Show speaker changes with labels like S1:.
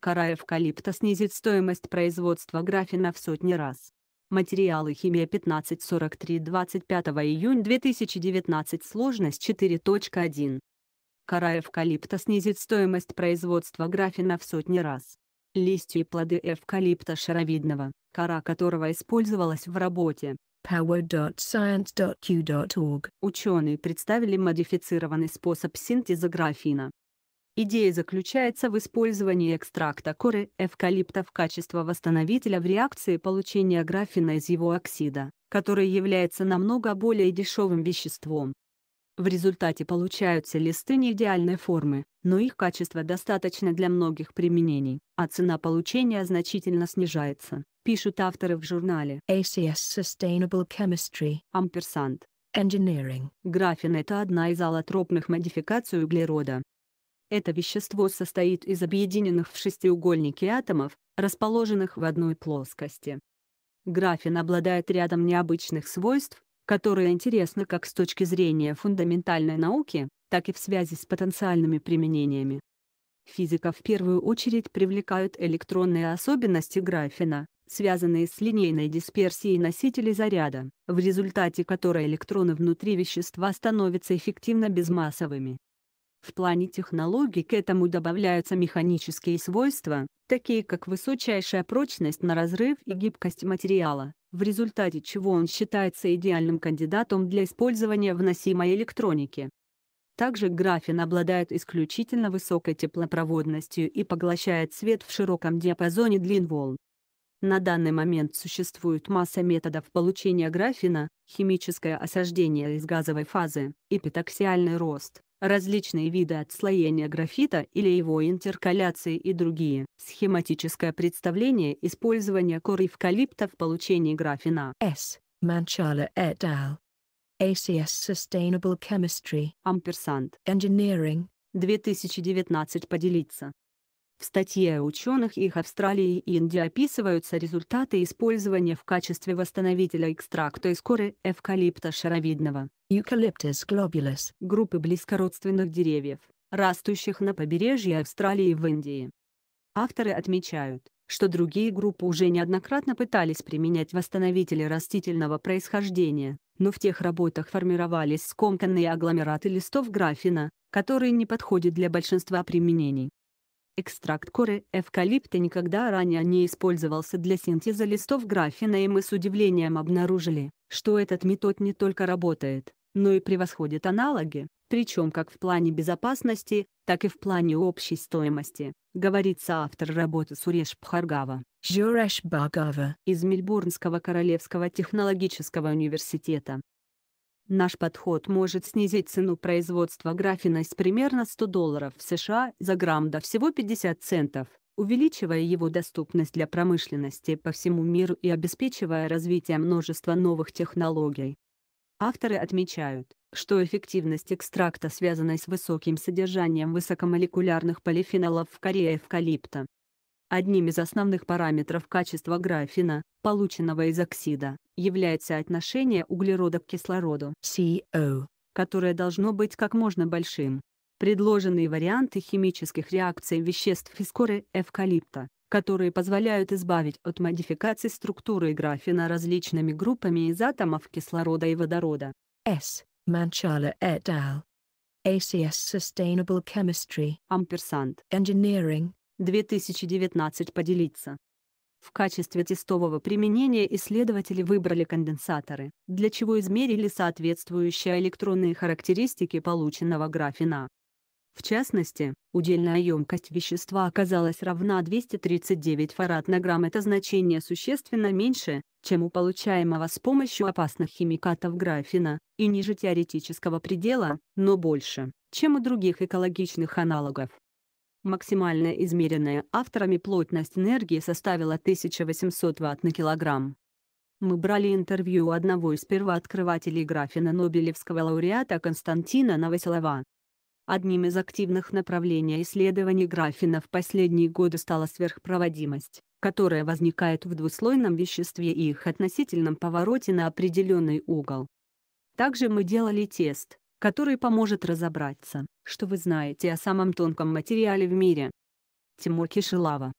S1: Кора эвкалипта снизит стоимость производства графина в сотни раз. Материалы химия 1543 25 июнь 2019 сложность 4.1. Кора эвкалипта снизит стоимость производства графина в сотни раз. Листья и плоды эвкалипта шаровидного, кора которого использовалась в работе, power.science.q.org, Ученые представили модифицированный способ синтеза графина, Идея заключается в использовании экстракта коры эвкалипта в качестве восстановителя в реакции получения графена из его оксида, который является намного более дешевым веществом. В результате получаются листы не идеальной формы, но их качество достаточно для многих применений, а цена получения значительно снижается, пишут авторы в журнале ACS Sustainable Chemistry. Ampersand. Engineering. Графен – это одна из аллотропных модификаций углерода, это вещество состоит из объединенных в шестиугольнике атомов, расположенных в одной плоскости. Графен обладает рядом необычных свойств, которые интересны как с точки зрения фундаментальной науки, так и в связи с потенциальными применениями. Физиков в первую очередь привлекают электронные особенности графена, связанные с линейной дисперсией носителей заряда, в результате которой электроны внутри вещества становятся эффективно безмассовыми. В плане технологий к этому добавляются механические свойства, такие как высочайшая прочность на разрыв и гибкость материала, в результате чего он считается идеальным кандидатом для использования вносимой электроники. Также графин обладает исключительно высокой теплопроводностью и поглощает свет в широком диапазоне длин волн. На данный момент существует масса методов получения графина, химическое осаждение из газовой фазы, эпитоксиальный рост, различные виды отслоения графита или его интеркаляции и другие, схематическое представление использования кор эвкалипта в получении графина. S. Manchala et al. ACS Sustainable Chemistry. Амперсант. Engineering. 2019 поделиться. В статье ученых их Австралии и Индии описываются результаты использования в качестве восстановителя экстракта из коры эвкалипта шаровидного Eucalyptus globulus группы близкородственных деревьев, растущих на побережье Австралии и в Индии. Авторы отмечают, что другие группы уже неоднократно пытались применять восстановители растительного происхождения, но в тех работах формировались скомканные агломераты листов графина, которые не подходят для большинства применений. Экстракт коры эвкалипта никогда ранее не использовался для синтеза листов графина и мы с удивлением обнаружили, что этот метод не только работает, но и превосходит аналоги, причем как в плане безопасности, так и в плане общей стоимости, говорится автор работы Суреш Пхаргава. Журеш Багава из Мельбурнского Королевского технологического университета. Наш подход может снизить цену производства графина с примерно 100 долларов в США за грамм до всего 50 центов, увеличивая его доступность для промышленности по всему миру и обеспечивая развитие множества новых технологий. Авторы отмечают, что эффективность экстракта связана с высоким содержанием высокомолекулярных полифенолов в коре эвкалипта. Одним из основных параметров качества графина, полученного из оксида, является отношение углерода к кислороду CO, которое должно быть как можно большим. Предложенные варианты химических реакций веществ из коры эвкалипта, которые позволяют избавить от модификации структуры графина различными группами из атомов кислорода и водорода. S. Manchala et al. ACS Sustainable Chemistry. Ampersand. Engineering. 2019 поделиться. В качестве тестового применения исследователи выбрали конденсаторы, для чего измерили соответствующие электронные характеристики полученного графина. В частности, удельная емкость вещества оказалась равна 239 фарад на грамм. Это значение существенно меньше, чем у получаемого с помощью опасных химикатов графина, и ниже теоретического предела, но больше, чем у других экологичных аналогов. Максимальная измеренная авторами плотность энергии составила 1800 Вт на килограмм. Мы брали интервью у одного из первооткрывателей графина Нобелевского лауреата Константина Новоселова. Одним из активных направлений исследований графина в последние годы стала сверхпроводимость, которая возникает в двуслойном веществе и их относительном повороте на определенный угол. Также мы делали тест, который поможет разобраться, что вы знаете о самом тонком материале в мире. Тимур Кишилава